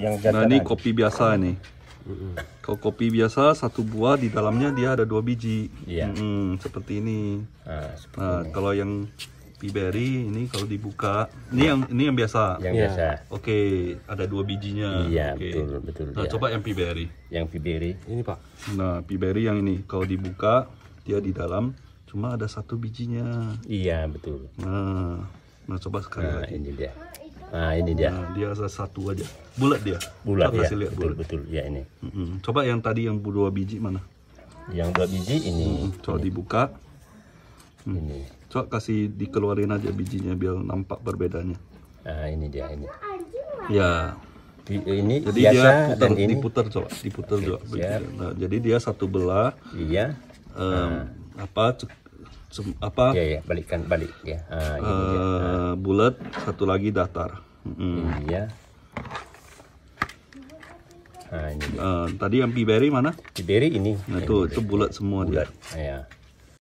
yang nah ini kopi biasa nih kalau kopi biasa satu buah di dalamnya dia ada dua biji yeah. hmm, seperti ini ah, nah, nah kalau yang piberi ini kalau dibuka ini yang ini yang biasa yang iya. biasa oke okay, ada dua bijinya iya okay. betul betul nah ya. coba yang piberi yang piberi ini pak nah piberi yang ini kalau dibuka dia di dalam cuma ada satu bijinya iya betul nah Nah coba sekali nah, lagi. Ini dia. Nah ini dia. Nah, dia satu aja. Bulat dia. Bulat ya. Lihat, betul, bulat. betul. Ya ini. Mm -mm. Coba yang tadi yang dua biji mana? Yang dua biji ini. Mm Coba ini. dibuka. Hmm. Ini. Coba kasih dikeluarin aja bijinya biar nampak perbedaannya. Nah ini dia ini. Ya. ini jadi biasa dia putar, dan ini diputar coba, diputar okay, coba. Nah, jadi dia satu belah. Iya. Um, nah. Apa apa ya, ya balikkan balik ya uh, uh, uh. bulat satu lagi datar mm. iya nah, ini uh, tadi yang piberi mana piberi ini nah, itu itu bulat semua bulat. ya.